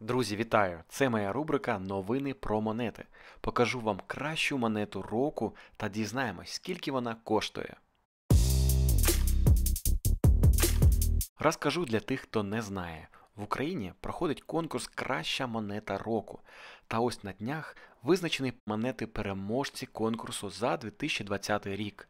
Друзі, вітаю! Це моя рубрика Новини про монети. Покажу вам кращу монету року та дізнаємось, скільки вона коштує. Розкажу для тих, хто не знає. В Україні проходить конкурс Краща монета року. Та ось на днях визначені монети переможці конкурсу за 2020 рік.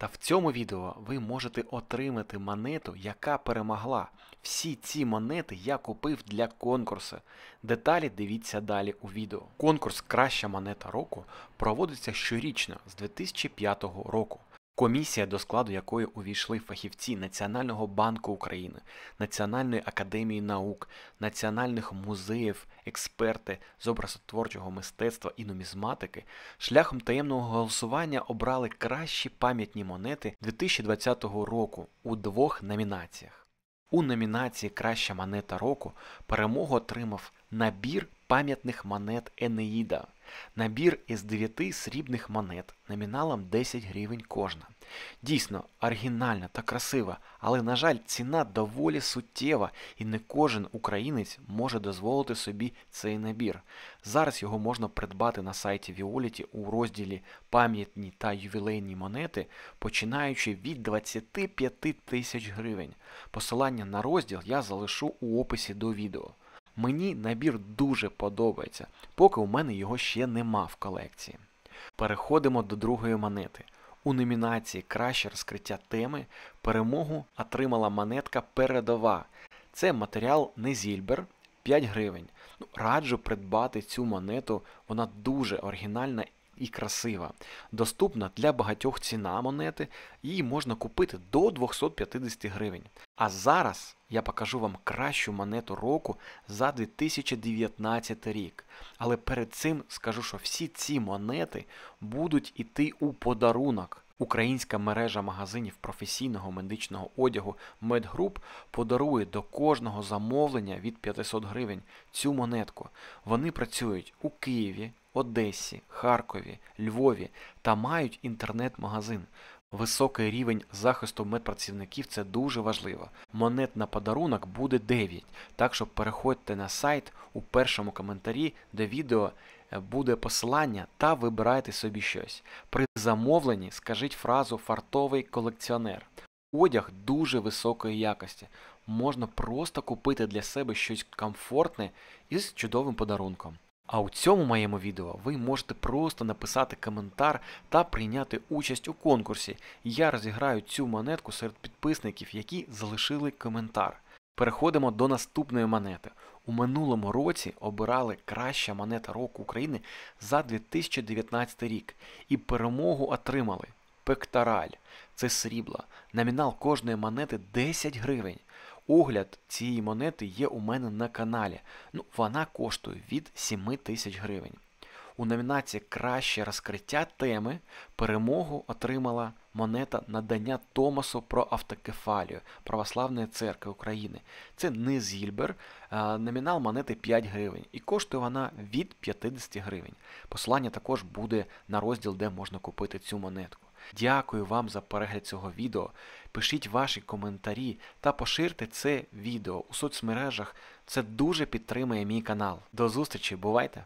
Та в цьому відео ви можете отримати монету, яка перемогла. Всі ці монети я купив для конкурсу. Деталі дивіться далі у відео. Конкурс Краща монета року проводиться щорічно з 2005 року. Комісія, до складу якої увійшли фахівці Національного банку України, Національної академії наук, національних музеїв, експерти з образотворчого мистецтва і нумізматики, шляхом таємного голосування обрали кращі пам'ятні монети 2020 року у двох номінаціях. У номінації Краща монета року перемогу отримав набір пам'ятних монет Енеїда. Набір із 9 срібних монет номіналом 10 гривень кожна. Дійсно, оригінальна та красива, але, на жаль, ціна доволі суттєва, і не кожен українець може дозволити собі цей набір. Зараз його можна придбати на сайті Віоліті у розділі пам'ятні та ювілейні монети, починаючи від 25 тисяч гривень. Посилання на розділ я залишу у описі до відео. Мені набір дуже подобається, поки у мене його ще нема в колекції. Переходимо до другої монети. У номінації Краще розкриття теми перемогу отримала монетка Передова. Це матеріал Незільбер 5 гривень. Ну, раджу придбати цю монету, вона дуже оригінальна і красива. Доступна для багатьох ціна монети, її можна купити до 250 гривень. А зараз я покажу вам кращу монету року за 2019 рік. Але перед цим скажу, що всі ці монети будуть іти у подарунок. Українська мережа магазинів професійного медичного одягу MedGroup подарує до кожного замовлення від 500 гривень цю монетку. Вони працюють у Києві, Одесі, Харкові, Львові та мають інтернет-магазин. Високий рівень захисту медпрацівників це дуже важливо. Монет на подарунок буде 9, так що переходьте на сайт у першому коментарі де відео е, буде посилання та вибирайте собі щось. При замовленні скажіть фразу фартовий колекціонер. Одяг дуже високої якості. Можна просто купити для себе щось комфортне із чудовим подарунком. А у цьому моєму відео ви можете просто написати коментар та прийняти участь у конкурсі. Я розіграю цю монетку серед підписників, які залишили коментар. Переходимо до наступної монети. У минулому році обирали краща монета року України за 2019 рік і перемогу отримали. Пектараль це срібла. Номінал кожної монети 10 гривень. Огляд цієї монети є у мене на каналі. Ну, Вона коштує від 7 тисяч гривень. У номінації Краще розкриття теми перемогу отримала монета надання Томасу про автокефалію Православної церкви України. Це Низ е, номінал монети 5 гривень, і коштує вона від 50 гривень. Посилання також буде на розділ, де можна купити цю монетку. Дякую вам за перегляд цього відео. Пишіть ваші коментарі та поширте це відео у соцмережах. Це дуже підтримує мій канал. До зустрічі, бувайте!